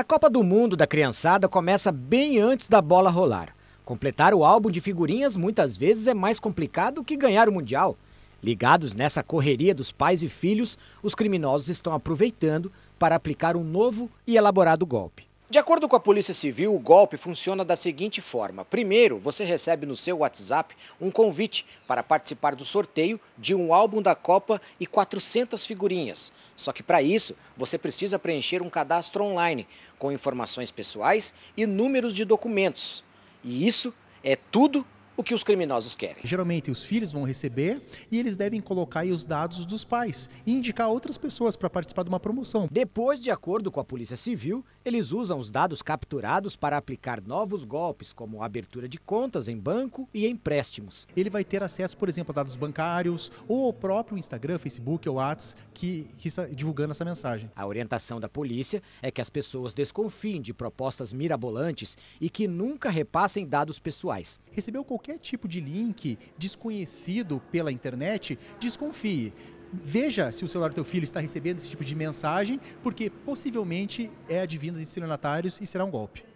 A Copa do Mundo da criançada começa bem antes da bola rolar. Completar o álbum de figurinhas muitas vezes é mais complicado que ganhar o Mundial. Ligados nessa correria dos pais e filhos, os criminosos estão aproveitando para aplicar um novo e elaborado golpe. De acordo com a Polícia Civil, o golpe funciona da seguinte forma: primeiro, você recebe no seu WhatsApp um convite para participar do sorteio de um álbum da Copa e 400 figurinhas. Só que para isso, você precisa preencher um cadastro online com informações pessoais e números de documentos. E isso é tudo o que os criminosos querem. Geralmente os filhos vão receber e eles devem colocar os dados dos pais e indicar outras pessoas para participar de uma promoção. Depois, de acordo com a Polícia Civil, eles usam os dados capturados para aplicar novos golpes, como abertura de contas em banco e empréstimos. Ele vai ter acesso, por exemplo, a dados bancários ou ao próprio Instagram, Facebook ou WhatsApp que, que está divulgando essa mensagem. A orientação da polícia é que as pessoas desconfiem de propostas mirabolantes e que nunca repassem dados pessoais. Recebeu qualquer qualquer tipo de link desconhecido pela internet, desconfie. Veja se o celular do teu filho está recebendo esse tipo de mensagem, porque possivelmente é advinda de estelionatários e será um golpe.